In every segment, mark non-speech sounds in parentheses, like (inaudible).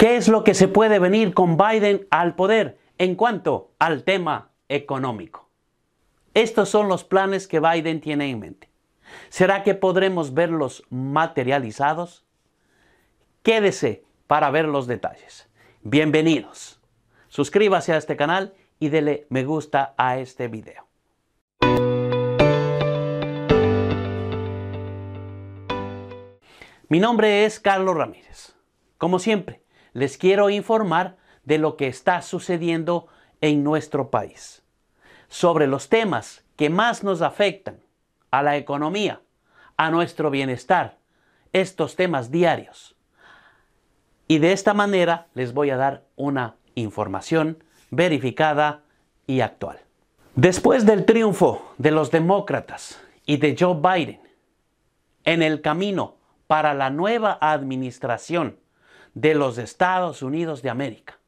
¿Qué es lo que se puede venir con Biden al poder en cuanto al tema económico? Estos son los planes que Biden tiene en mente. ¿Será que podremos verlos materializados? Quédese para ver los detalles. Bienvenidos. Suscríbase a este canal y dele me gusta a este video. Mi nombre es Carlos Ramírez. Como siempre, les quiero informar de lo que está sucediendo en nuestro país, sobre los temas que más nos afectan a la economía, a nuestro bienestar, estos temas diarios. Y de esta manera les voy a dar una información verificada y actual. Después del triunfo de los demócratas y de Joe Biden en el camino para la nueva administración de los Estados Unidos de América.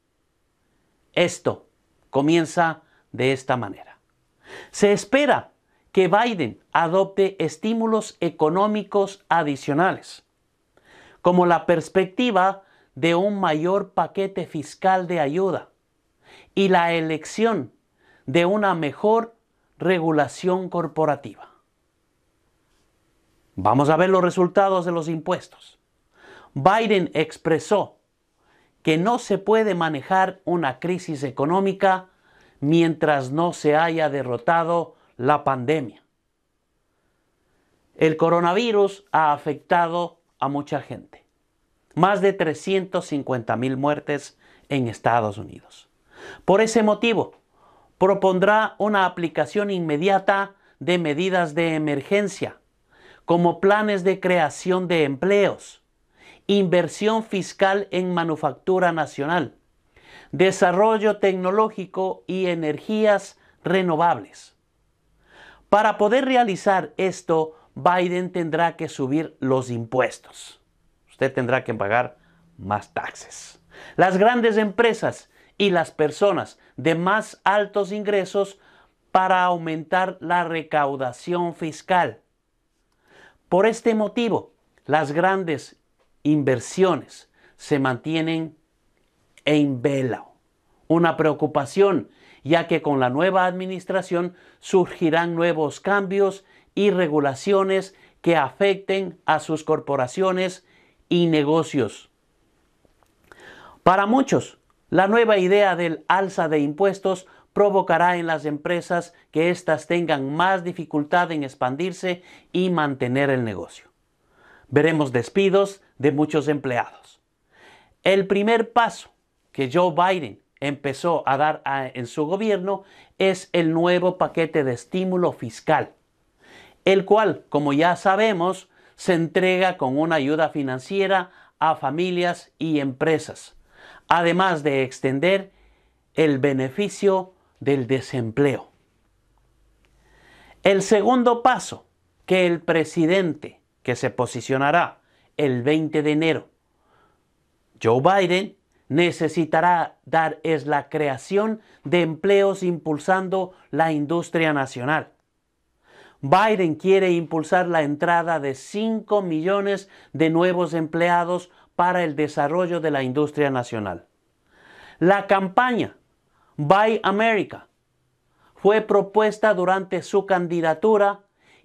Esto comienza de esta manera. Se espera que Biden adopte estímulos económicos adicionales, como la perspectiva de un mayor paquete fiscal de ayuda y la elección de una mejor regulación corporativa. Vamos a ver los resultados de los impuestos. Biden expresó que no se puede manejar una crisis económica mientras no se haya derrotado la pandemia. El coronavirus ha afectado a mucha gente. Más de 350 mil muertes en Estados Unidos. Por ese motivo, propondrá una aplicación inmediata de medidas de emergencia, como planes de creación de empleos, inversión fiscal en manufactura nacional, desarrollo tecnológico y energías renovables. Para poder realizar esto, Biden tendrá que subir los impuestos. Usted tendrá que pagar más taxes. Las grandes empresas y las personas de más altos ingresos para aumentar la recaudación fiscal. Por este motivo, las grandes inversiones se mantienen en vela. Una preocupación, ya que con la nueva administración surgirán nuevos cambios y regulaciones que afecten a sus corporaciones y negocios. Para muchos, la nueva idea del alza de impuestos provocará en las empresas que éstas tengan más dificultad en expandirse y mantener el negocio. Veremos despidos, de muchos empleados. El primer paso que Joe Biden empezó a dar en su gobierno es el nuevo paquete de estímulo fiscal, el cual, como ya sabemos, se entrega con una ayuda financiera a familias y empresas, además de extender el beneficio del desempleo. El segundo paso que el presidente que se posicionará el 20 de enero. Joe Biden necesitará dar es la creación de empleos impulsando la industria nacional. Biden quiere impulsar la entrada de 5 millones de nuevos empleados para el desarrollo de la industria nacional. La campaña Buy America fue propuesta durante su candidatura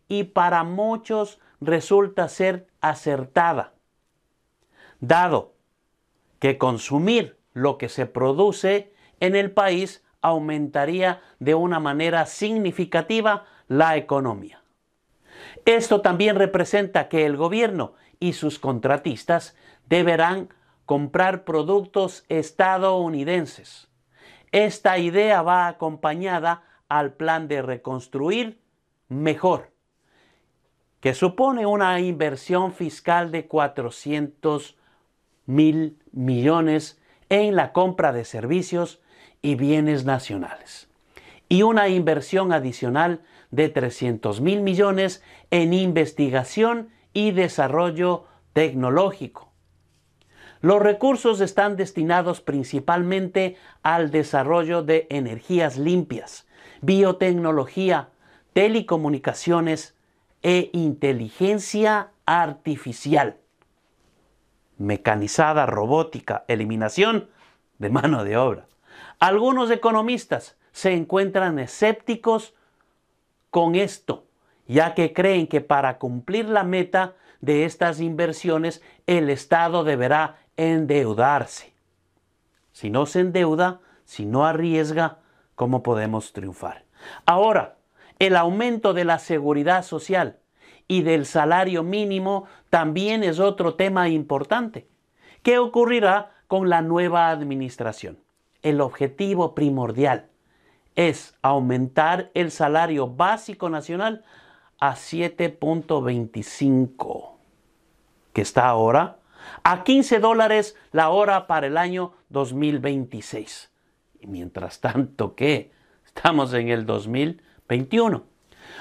y para muchos resulta ser acertada, dado que consumir lo que se produce en el país aumentaría de una manera significativa la economía. Esto también representa que el gobierno y sus contratistas deberán comprar productos estadounidenses. Esta idea va acompañada al plan de reconstruir mejor que supone una inversión fiscal de 400 mil millones en la compra de servicios y bienes nacionales, y una inversión adicional de 300 mil millones en investigación y desarrollo tecnológico. Los recursos están destinados principalmente al desarrollo de energías limpias, biotecnología, telecomunicaciones, e inteligencia artificial. Mecanizada, robótica, eliminación de mano de obra. Algunos economistas se encuentran escépticos con esto, ya que creen que para cumplir la meta de estas inversiones el Estado deberá endeudarse. Si no se endeuda, si no arriesga, ¿cómo podemos triunfar? Ahora, el aumento de la seguridad social y del salario mínimo también es otro tema importante. ¿Qué ocurrirá con la nueva administración? El objetivo primordial es aumentar el salario básico nacional a 7.25, que está ahora, a 15 dólares la hora para el año 2026. Y mientras tanto, ¿qué? Estamos en el 2000. 21.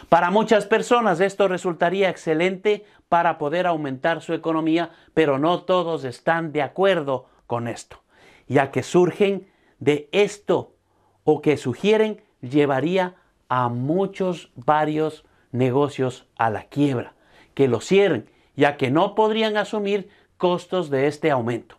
Para muchas personas esto resultaría excelente para poder aumentar su economía, pero no todos están de acuerdo con esto, ya que surgen de esto o que sugieren llevaría a muchos varios negocios a la quiebra, que lo cierren, ya que no podrían asumir costos de este aumento.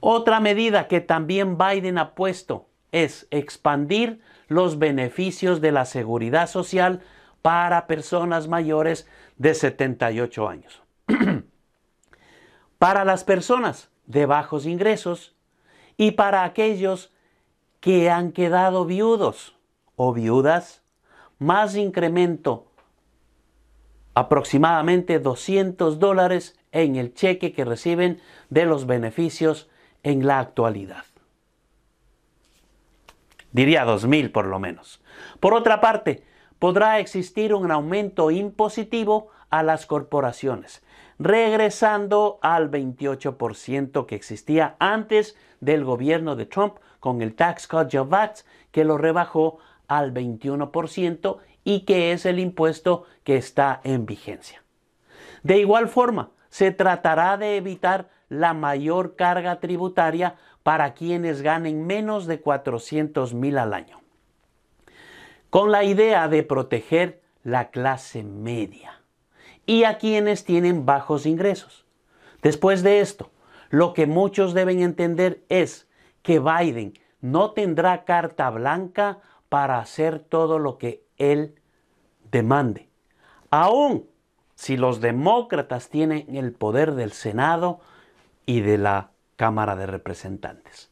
Otra medida que también Biden ha puesto es expandir los beneficios de la seguridad social para personas mayores de 78 años. (clears throat) para las personas de bajos ingresos y para aquellos que han quedado viudos o viudas, más incremento aproximadamente 200 dólares en el cheque que reciben de los beneficios en la actualidad diría 2.000 por lo menos. Por otra parte, podrá existir un aumento impositivo a las corporaciones, regresando al 28% que existía antes del gobierno de Trump con el Tax Cut Jobs que lo rebajó al 21% y que es el impuesto que está en vigencia. De igual forma, se tratará de evitar la mayor carga tributaria para quienes ganen menos de 400 mil al año, con la idea de proteger la clase media y a quienes tienen bajos ingresos. Después de esto, lo que muchos deben entender es que Biden no tendrá carta blanca para hacer todo lo que él demande. Aún si los demócratas tienen el poder del Senado y de la Cámara de Representantes.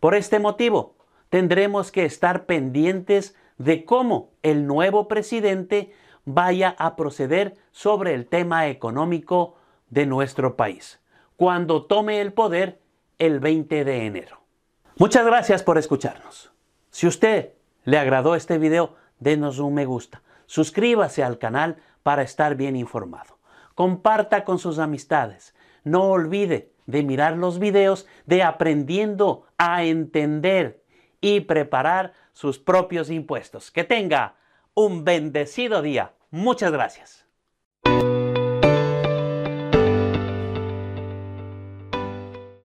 Por este motivo, tendremos que estar pendientes de cómo el nuevo presidente vaya a proceder sobre el tema económico de nuestro país, cuando tome el poder el 20 de enero. Muchas gracias por escucharnos. Si usted le agradó este video, denos un me gusta. Suscríbase al canal para estar bien informado. Comparta con sus amistades. No olvide de mirar los videos, de aprendiendo a entender y preparar sus propios impuestos. Que tenga un bendecido día. Muchas gracias.